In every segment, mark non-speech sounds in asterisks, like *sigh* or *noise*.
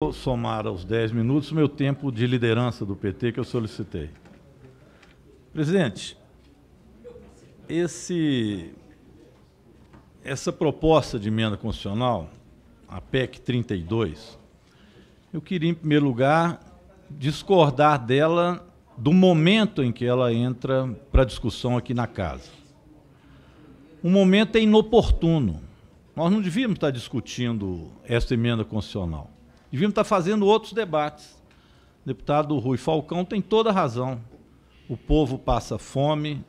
Vou somar aos 10 minutos o meu tempo de liderança do PT que eu solicitei. Presidente, esse, essa proposta de emenda constitucional, a PEC 32, eu queria, em primeiro lugar, discordar dela do momento em que ela entra para discussão aqui na casa. O momento é inoportuno. Nós não devíamos estar discutindo essa emenda constitucional. Devíamos estar fazendo outros debates. O deputado Rui Falcão tem toda a razão. O povo passa fome,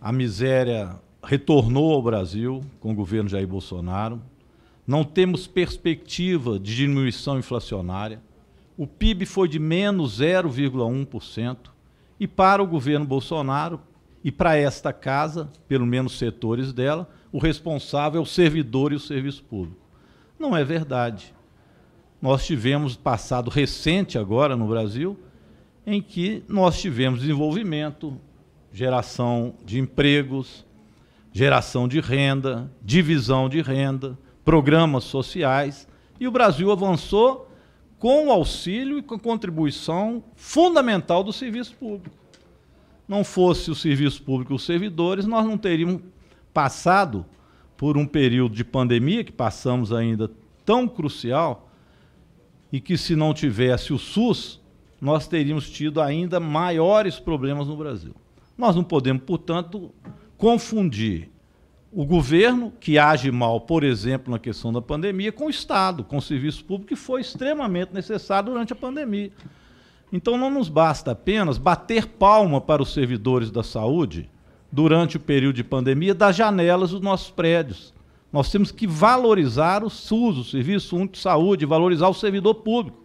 a miséria retornou ao Brasil com o governo Jair Bolsonaro. Não temos perspectiva de diminuição inflacionária. O PIB foi de menos 0,1%. E para o governo Bolsonaro e para esta casa, pelo menos setores dela, o responsável é o servidor e o serviço público. Não é verdade. Nós tivemos passado recente agora no Brasil, em que nós tivemos desenvolvimento, geração de empregos, geração de renda, divisão de renda, programas sociais, e o Brasil avançou com o auxílio e com a contribuição fundamental do serviço público. Não fosse o serviço público os servidores, nós não teríamos passado por um período de pandemia que passamos ainda tão crucial e que se não tivesse o SUS, nós teríamos tido ainda maiores problemas no Brasil. Nós não podemos, portanto, confundir o governo, que age mal, por exemplo, na questão da pandemia, com o Estado, com o serviço público, que foi extremamente necessário durante a pandemia. Então, não nos basta apenas bater palma para os servidores da saúde durante o período de pandemia das janelas dos nossos prédios. Nós temos que valorizar o SUS, o Serviço Único de Saúde, valorizar o servidor público.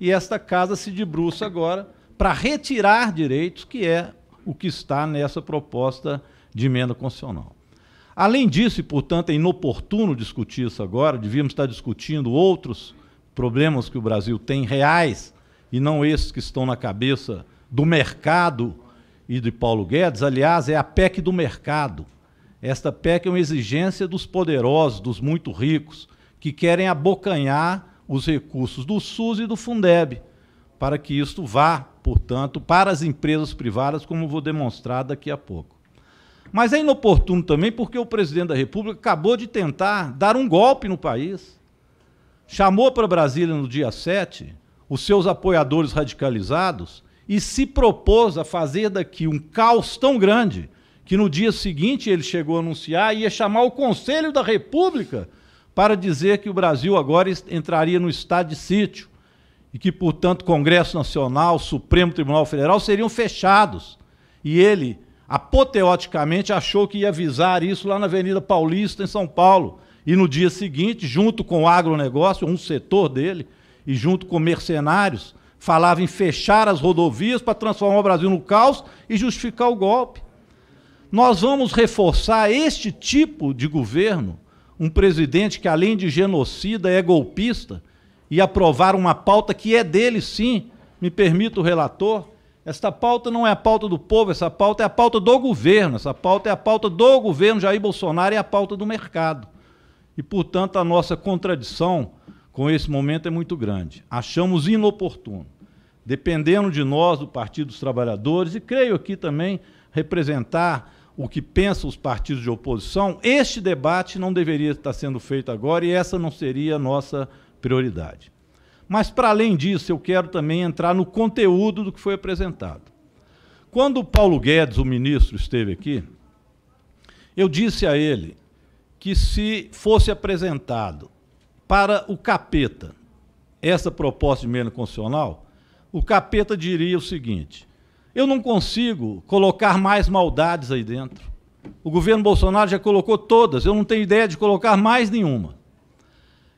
E esta casa se debruça agora para retirar direitos, que é o que está nessa proposta de emenda constitucional. Além disso, e portanto é inoportuno discutir isso agora, devíamos estar discutindo outros problemas que o Brasil tem reais e não esses que estão na cabeça do mercado e de Paulo Guedes. Aliás, é a PEC do mercado. Esta PEC é uma exigência dos poderosos, dos muito ricos, que querem abocanhar os recursos do SUS e do Fundeb, para que isto vá, portanto, para as empresas privadas, como vou demonstrar daqui a pouco. Mas é inoportuno também porque o presidente da República acabou de tentar dar um golpe no país. Chamou para Brasília no dia 7 os seus apoiadores radicalizados e se propôs a fazer daqui um caos tão grande que no dia seguinte ele chegou a anunciar, ia chamar o Conselho da República para dizer que o Brasil agora entraria no estado de sítio e que, portanto, Congresso Nacional, Supremo Tribunal Federal seriam fechados. E ele, apoteoticamente, achou que ia avisar isso lá na Avenida Paulista, em São Paulo. E no dia seguinte, junto com o agronegócio, um setor dele, e junto com mercenários, falava em fechar as rodovias para transformar o Brasil no caos e justificar o golpe nós vamos reforçar este tipo de governo, um presidente que além de genocida é golpista, e aprovar uma pauta que é dele sim, me permita o relator, esta pauta não é a pauta do povo, essa pauta é a pauta do governo, essa pauta é a pauta do governo Jair Bolsonaro e é a pauta do mercado. E, portanto, a nossa contradição com esse momento é muito grande. Achamos inoportuno, dependendo de nós, do Partido dos Trabalhadores, e creio aqui também representar o que pensam os partidos de oposição, este debate não deveria estar sendo feito agora e essa não seria a nossa prioridade. Mas, para além disso, eu quero também entrar no conteúdo do que foi apresentado. Quando o Paulo Guedes, o ministro, esteve aqui, eu disse a ele que se fosse apresentado para o capeta essa proposta de emenda constitucional, o capeta diria o seguinte: eu não consigo colocar mais maldades aí dentro. O governo Bolsonaro já colocou todas, eu não tenho ideia de colocar mais nenhuma.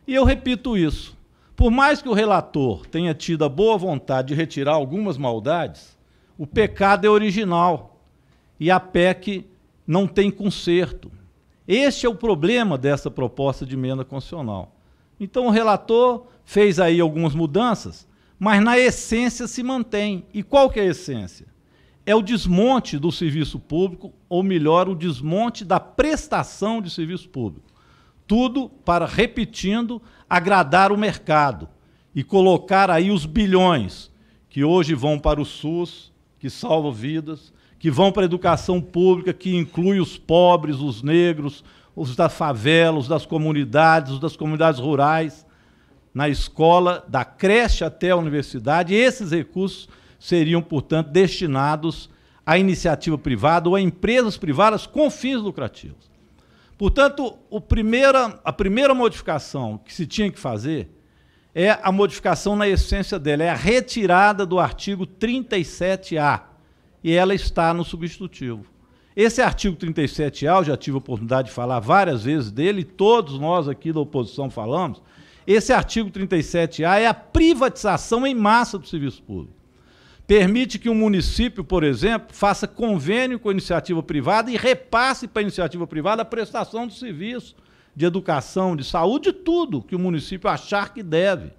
E eu repito isso. Por mais que o relator tenha tido a boa vontade de retirar algumas maldades, o pecado é original e a PEC não tem conserto. Este é o problema dessa proposta de emenda constitucional. Então o relator fez aí algumas mudanças, mas na essência se mantém. E qual que é a essência? É o desmonte do serviço público, ou melhor, o desmonte da prestação de serviço público. Tudo para, repetindo, agradar o mercado e colocar aí os bilhões que hoje vão para o SUS, que salva vidas, que vão para a educação pública, que inclui os pobres, os negros, os da favela, os das comunidades, os das comunidades rurais na escola, da creche até a universidade. Esses recursos seriam, portanto, destinados à iniciativa privada ou a empresas privadas com fins lucrativos. Portanto, primeira, a primeira modificação que se tinha que fazer é a modificação na essência dela, é a retirada do artigo 37A, e ela está no substitutivo. Esse artigo 37A, eu já tive a oportunidade de falar várias vezes dele, todos nós aqui da oposição falamos, esse artigo 37A é a privatização em massa do serviço público. Permite que um município, por exemplo, faça convênio com a iniciativa privada e repasse para a iniciativa privada a prestação do serviço de educação, de saúde, tudo que o município achar que deve.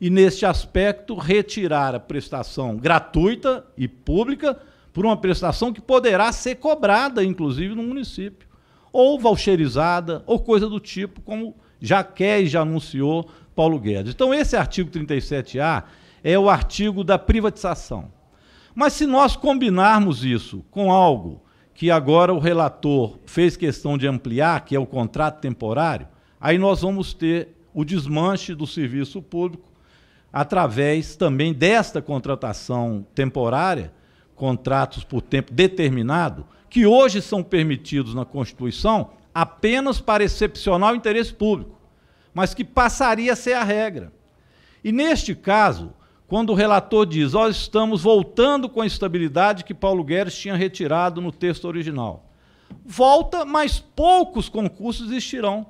E, neste aspecto, retirar a prestação gratuita e pública por uma prestação que poderá ser cobrada, inclusive, no município, ou voucherizada, ou coisa do tipo, como e já anunciou Paulo Guedes. Então, esse artigo 37A é o artigo da privatização. Mas se nós combinarmos isso com algo que agora o relator fez questão de ampliar, que é o contrato temporário, aí nós vamos ter o desmanche do serviço público através também desta contratação temporária, contratos por tempo determinado, que hoje são permitidos na Constituição apenas para excepcional interesse público, mas que passaria a ser a regra. E neste caso, quando o relator diz, nós estamos voltando com a estabilidade que Paulo Guedes tinha retirado no texto original. Volta, mas poucos concursos existirão,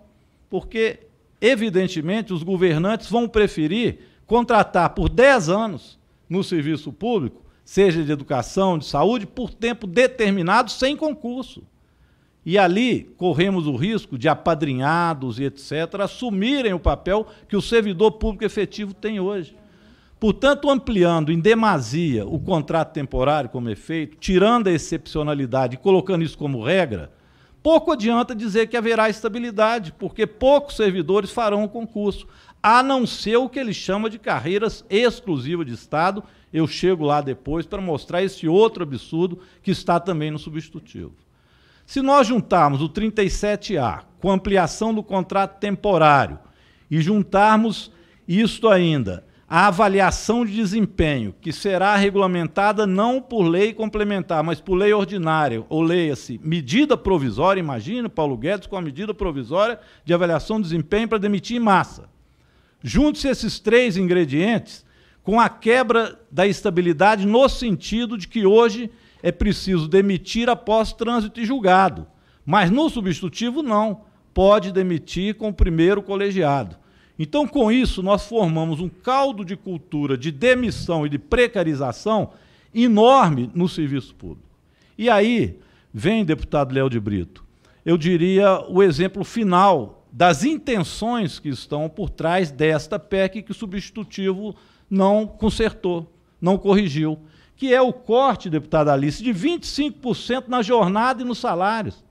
porque, evidentemente, os governantes vão preferir contratar por 10 anos no serviço público, seja de educação, de saúde, por tempo determinado, sem concurso. E ali corremos o risco de apadrinhados e etc. assumirem o papel que o servidor público efetivo tem hoje. Portanto, ampliando em demasia o contrato temporário como efeito, tirando a excepcionalidade e colocando isso como regra, pouco adianta dizer que haverá estabilidade, porque poucos servidores farão o concurso, a não ser o que ele chama de carreiras exclusivas de Estado. Eu chego lá depois para mostrar esse outro absurdo que está também no substitutivo. Se nós juntarmos o 37A com ampliação do contrato temporário e juntarmos isto ainda, a avaliação de desempenho, que será regulamentada não por lei complementar, mas por lei ordinária, ou leia-se, medida provisória, imagina, Paulo Guedes com a medida provisória de avaliação de desempenho para demitir em massa. Junte-se esses três ingredientes com a quebra da estabilidade no sentido de que hoje é preciso demitir após trânsito e julgado. Mas no substitutivo, não. Pode demitir com o primeiro colegiado. Então, com isso, nós formamos um caldo de cultura de demissão e de precarização enorme no serviço público. E aí vem, deputado Léo de Brito, eu diria o exemplo final das intenções que estão por trás desta PEC que o substitutivo não consertou, não corrigiu que é o corte, deputada Alice, de 25% na jornada e nos salários.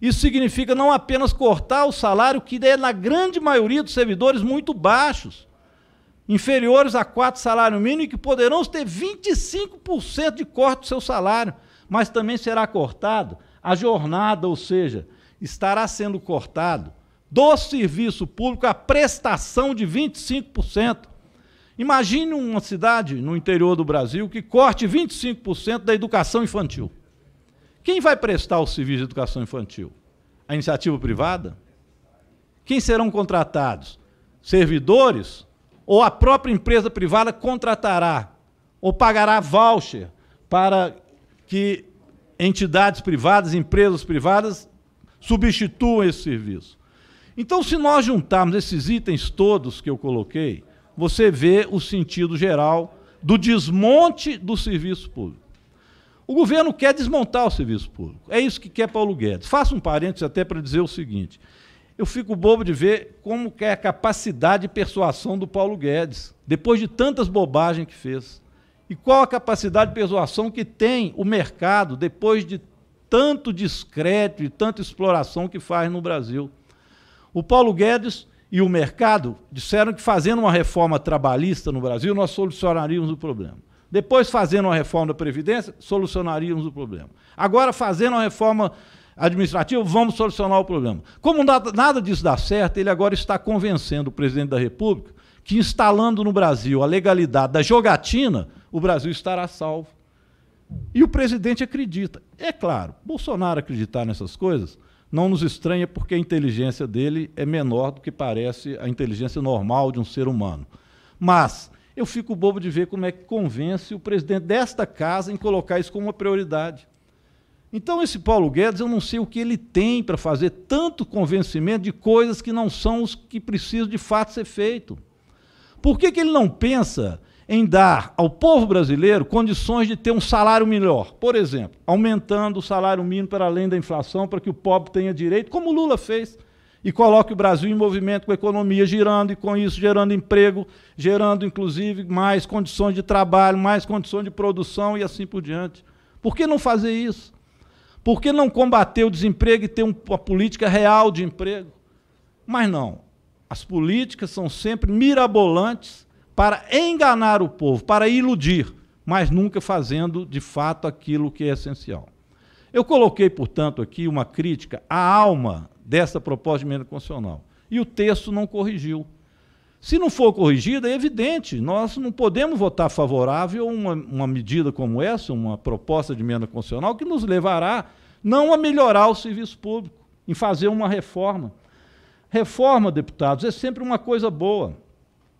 Isso significa não apenas cortar o salário, que é, na grande maioria dos servidores, muito baixos, inferiores a quatro salários mínimos, e que poderão ter 25% de corte do seu salário, mas também será cortado a jornada, ou seja, estará sendo cortado do serviço público a prestação de 25%. Imagine uma cidade no interior do Brasil que corte 25% da educação infantil. Quem vai prestar o serviço de educação infantil? A iniciativa privada? Quem serão contratados? Servidores? Ou a própria empresa privada contratará ou pagará voucher para que entidades privadas, empresas privadas substituam esse serviço? Então, se nós juntarmos esses itens todos que eu coloquei, você vê o sentido geral do desmonte do serviço público. O governo quer desmontar o serviço público. É isso que quer Paulo Guedes. Faço um parênteses até para dizer o seguinte: eu fico bobo de ver como é a capacidade de persuasão do Paulo Guedes, depois de tantas bobagens que fez. E qual a capacidade de persuasão que tem o mercado depois de tanto descrédito e tanta exploração que faz no Brasil. O Paulo Guedes e o mercado disseram que fazendo uma reforma trabalhista no Brasil nós solucionaríamos o problema. Depois, fazendo uma reforma da Previdência, solucionaríamos o problema. Agora, fazendo uma reforma administrativa, vamos solucionar o problema. Como nada disso dá certo, ele agora está convencendo o presidente da República que, instalando no Brasil a legalidade da jogatina, o Brasil estará salvo. E o presidente acredita. É claro, Bolsonaro acreditar nessas coisas não nos estranha porque a inteligência dele é menor do que parece a inteligência normal de um ser humano. Mas eu fico bobo de ver como é que convence o presidente desta casa em colocar isso como uma prioridade. Então, esse Paulo Guedes, eu não sei o que ele tem para fazer tanto convencimento de coisas que não são os que precisam de fato ser feito. Por que, que ele não pensa em dar ao povo brasileiro condições de ter um salário melhor. Por exemplo, aumentando o salário mínimo para além da inflação, para que o pobre tenha direito, como o Lula fez, e coloque o Brasil em movimento com a economia girando e com isso gerando emprego, gerando inclusive mais condições de trabalho, mais condições de produção e assim por diante. Por que não fazer isso? Por que não combater o desemprego e ter uma política real de emprego? Mas não. As políticas são sempre mirabolantes para enganar o povo, para iludir, mas nunca fazendo de fato aquilo que é essencial. Eu coloquei, portanto, aqui uma crítica à alma dessa proposta de emenda constitucional. E o texto não corrigiu. Se não for corrigida, é evidente, nós não podemos votar favorável a uma, uma medida como essa, uma proposta de emenda constitucional, que nos levará não a melhorar o serviço público, em fazer uma reforma. Reforma, deputados, é sempre uma coisa boa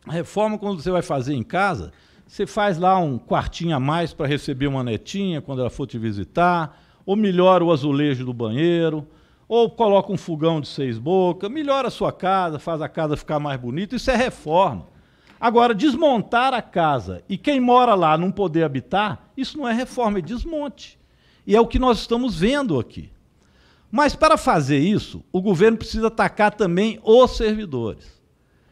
reforma, quando você vai fazer em casa, você faz lá um quartinho a mais para receber uma netinha quando ela for te visitar, ou melhora o azulejo do banheiro, ou coloca um fogão de seis bocas, melhora a sua casa, faz a casa ficar mais bonita, isso é reforma. Agora, desmontar a casa e quem mora lá não poder habitar, isso não é reforma, é desmonte. E é o que nós estamos vendo aqui. Mas para fazer isso, o governo precisa atacar também os servidores.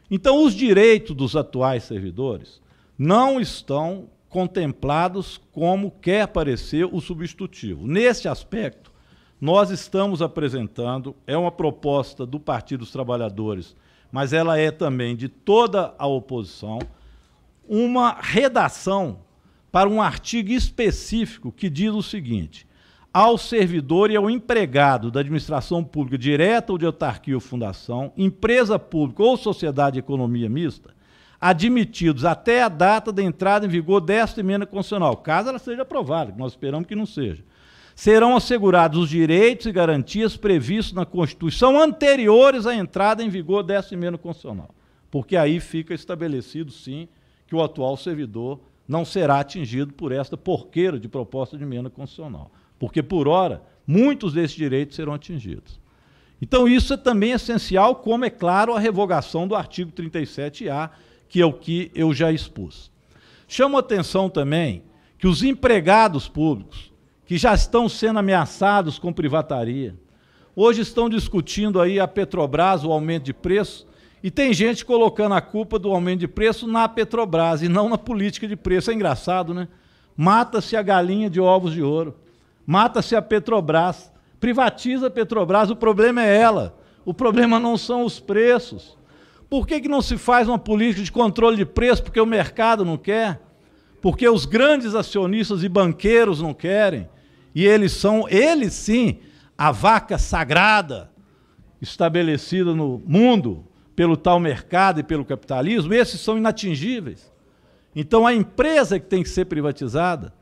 Então, os direitos dos atuais servidores não estão contemplados como quer parecer o substitutivo. Neste aspecto, nós estamos apresentando, é uma proposta do Partido dos Trabalhadores, mas ela é também de toda a oposição, uma redação para um artigo específico que diz o seguinte: ao servidor e ao empregado da administração pública direta ou de autarquia ou fundação, empresa pública ou sociedade de economia mista, admitidos até a data da entrada em vigor desta emenda constitucional, caso ela seja aprovada, que nós esperamos que não seja, serão assegurados os direitos e garantias previstos na Constituição anteriores à entrada em vigor desta emenda constitucional. Porque aí fica estabelecido, sim, que o atual servidor não será atingido por esta porqueira de proposta de emenda constitucional porque por hora muitos desses direitos serão atingidos. Então isso é também essencial, como é claro a revogação do artigo 37A, que é o que eu já expus. Chamo atenção também que os empregados públicos, que já estão sendo ameaçados com privataria, hoje estão discutindo aí a Petrobras, o aumento de preço, e tem gente colocando a culpa do aumento de preço na Petrobras e não na política de preço. É engraçado, né? Mata-se a galinha de ovos de ouro mata-se a Petrobras, privatiza a Petrobras, o problema é ela, o problema não são os preços. Por que, que não se faz uma política de controle de preço? Porque o mercado não quer, porque os grandes acionistas e banqueiros não querem, e eles são, eles sim, a vaca sagrada estabelecida no mundo pelo tal mercado e pelo capitalismo, esses são inatingíveis. Então a empresa que tem que ser privatizada,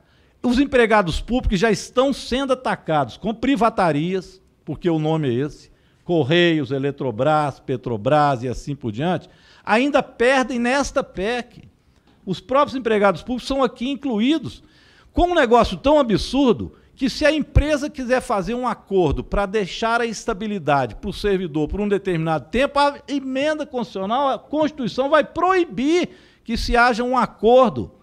os empregados públicos já estão sendo atacados com privatarias, porque o nome é esse, Correios, Eletrobras, Petrobras e assim por diante, ainda perdem nesta PEC. Os próprios empregados públicos são aqui incluídos. Com um negócio tão absurdo que, se a empresa quiser fazer um acordo para deixar a estabilidade para o servidor por um determinado tempo, a emenda constitucional, a Constituição vai proibir que se haja um acordo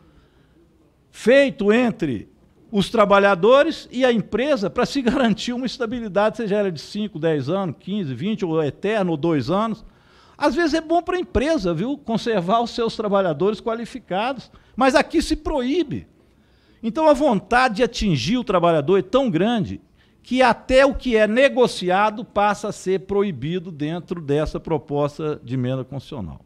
feito entre os trabalhadores e a empresa para se *laughs* garantir uma estabilidade, seja ela de 5, 10 anos, 15, 20, ou eterno, ou dois anos. Às vezes é bom para a empresa, viu, conservar os seus trabalhadores qualificados, mas aqui se proíbe. Então a vontade de atingir o trabalhador é tão grande que até o que é negociado passa a ser proibido dentro dessa proposta de emenda constitucional.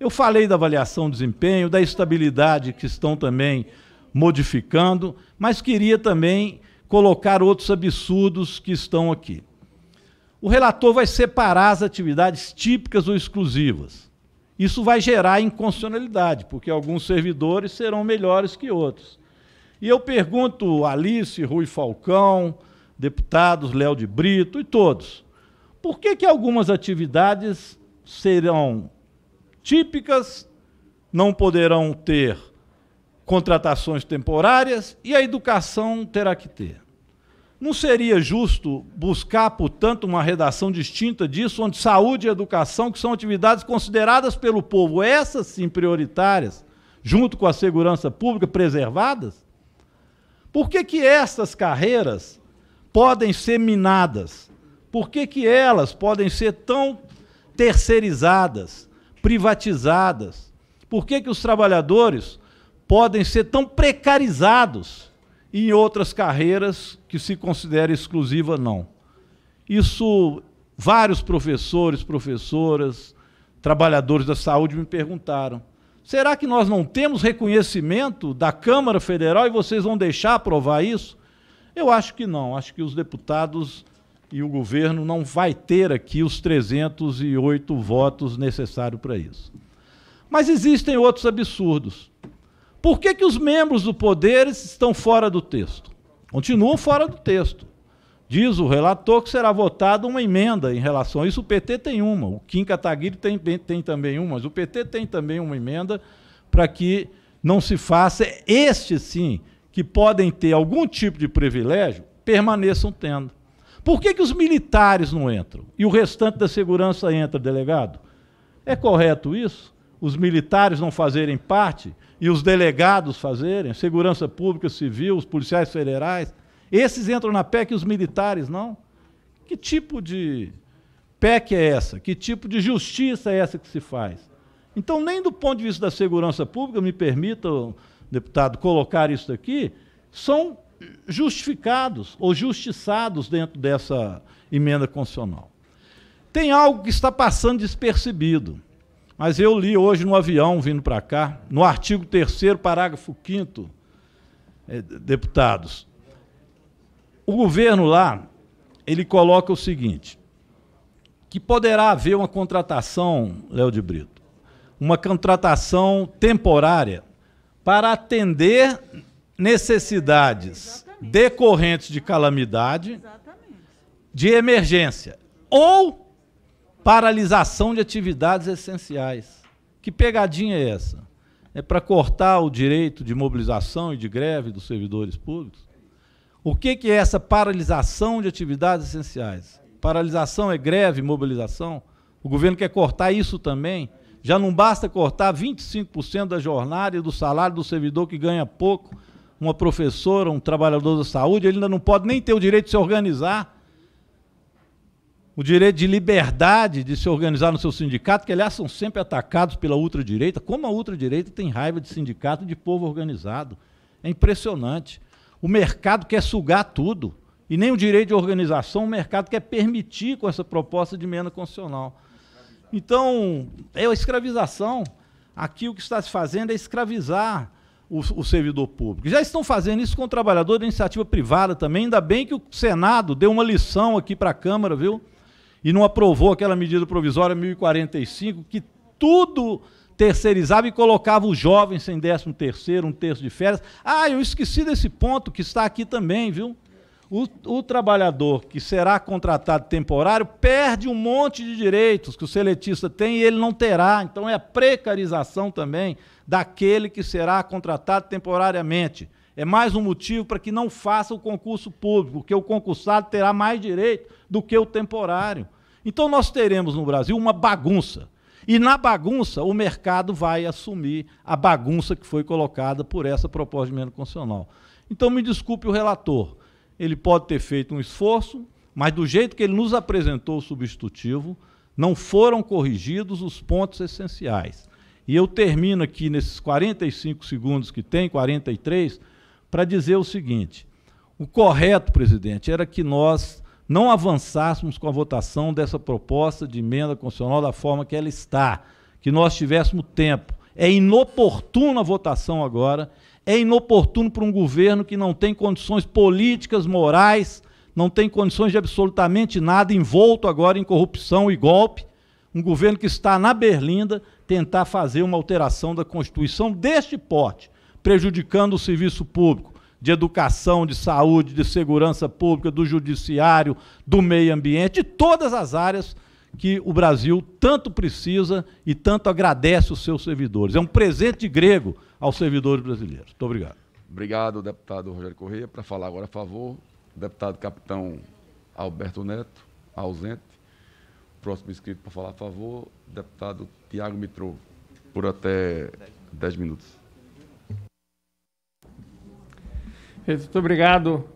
Eu falei da avaliação de desempenho, da estabilidade que estão também modificando, mas queria também colocar outros absurdos que estão aqui. O relator vai separar as atividades típicas ou exclusivas. Isso vai gerar inconstitucionalidade, porque alguns servidores serão melhores que outros. E eu pergunto Alice, Rui Falcão, deputados Léo de Brito e todos, por que, que algumas atividades serão típicas, não poderão ter contratações temporárias e a educação terá que ter. Não seria justo buscar, portanto, uma redação distinta disso, onde saúde e educação, que são atividades consideradas pelo povo, essas sim prioritárias, junto com a segurança pública, preservadas? Por que, que essas carreiras podem ser minadas? Por que, que elas podem ser tão terceirizadas, privatizadas? Por que, que os trabalhadores podem ser tão precarizados em outras carreiras que se considera exclusiva, não. Isso, vários professores, professoras, trabalhadores da saúde me perguntaram. Será que nós não temos reconhecimento da Câmara Federal e vocês vão deixar aprovar isso? Eu acho que não. Acho que os deputados e o governo não vai ter aqui os 308 votos necessários para isso. Mas existem outros absurdos. Por que, que os membros do poder estão fora do texto? Continuam fora do texto. Diz o relator que será votada uma emenda em relação a isso. O PT tem uma, o Kim Kataguiri tem, tem também uma, mas o PT tem também uma emenda para que não se faça, estes sim, que podem ter algum tipo de privilégio, permaneçam tendo. Por que, que os militares não entram e o restante da segurança entra, delegado? É correto isso? os militares não fazerem parte e os delegados fazerem, segurança pública, civil, os policiais federais, esses entram na PEC e os militares não? Que tipo de PEC é essa? Que tipo de justiça é essa que se faz? Então, nem do ponto de vista da segurança pública, me permita, deputado, colocar isso aqui, são justificados ou justiçados dentro dessa emenda constitucional. Tem algo que está passando despercebido mas eu li hoje no avião, vindo para cá, no artigo 3 parágrafo 5 é, deputados, o governo lá, ele coloca o seguinte, que poderá haver uma contratação, Léo de Brito, uma contratação temporária para atender necessidades Exatamente. decorrentes de calamidade, Exatamente. de emergência, ou paralisação de atividades essenciais. Que pegadinha é essa? É para cortar o direito de mobilização e de greve dos servidores públicos? O que, que é essa paralisação de atividades essenciais? Paralisação é greve, mobilização? O governo quer cortar isso também? Já não basta cortar 25% da jornada e do salário do servidor que ganha pouco, uma professora, um trabalhador da saúde, ele ainda não pode nem ter o direito de se organizar o direito de liberdade de se organizar no seu sindicato, que aliás são sempre atacados pela ultradireita. Como a ultradireita tem raiva de sindicato e de povo organizado? É impressionante. O mercado quer sugar tudo. E nem o direito de organização, o mercado quer permitir com essa proposta de emenda constitucional. Então, é a escravização. Aqui o que está se fazendo é escravizar o, o, servidor público. Já estão fazendo isso com o trabalhador da iniciativa privada também. Ainda bem que o Senado deu uma lição aqui para a Câmara, viu? e não aprovou aquela medida provisória 1045, que tudo terceirizava e colocava os jovens sem décimo terceiro, um terço de férias. Ah, eu esqueci desse ponto que está aqui também, viu? O, o, trabalhador que será contratado temporário perde um monte de direitos que o seletista tem e ele não terá. Então é a precarização também daquele que será contratado temporariamente. É mais um motivo para que não faça o concurso público, porque o concursado terá mais direito do que o temporário. Então nós teremos no Brasil uma bagunça. E na bagunça, o mercado vai assumir a bagunça que foi colocada por essa proposta de emenda constitucional. Então, me desculpe o relator. Ele pode ter feito um esforço, mas do jeito que ele nos apresentou o substitutivo, não foram corrigidos os pontos essenciais. E eu termino aqui nesses 45 segundos que tem, 43, para dizer o seguinte: o correto, presidente, era que nós não avançássemos com a votação dessa proposta de emenda constitucional da forma que ela está, que nós tivéssemos tempo. É inoportuna a votação agora, é inoportuno para um governo que não tem condições políticas, morais, não tem condições de absolutamente nada, envolto agora em corrupção e golpe. Um governo que está na berlinda tentar fazer uma alteração da Constituição deste porte prejudicando o serviço público de educação, de saúde, de segurança pública, do judiciário, do meio ambiente, de todas as áreas que o Brasil tanto precisa e tanto agradece os seus servidores. É um presente grego aos servidores brasileiros. Muito obrigado. Obrigado, deputado Rogério Corrêa. Para falar agora a favor, deputado capitão Alberto Neto, ausente. Próximo inscrito para falar a favor, deputado Tiago Mitro, por até 10 minutos. Muito obrigado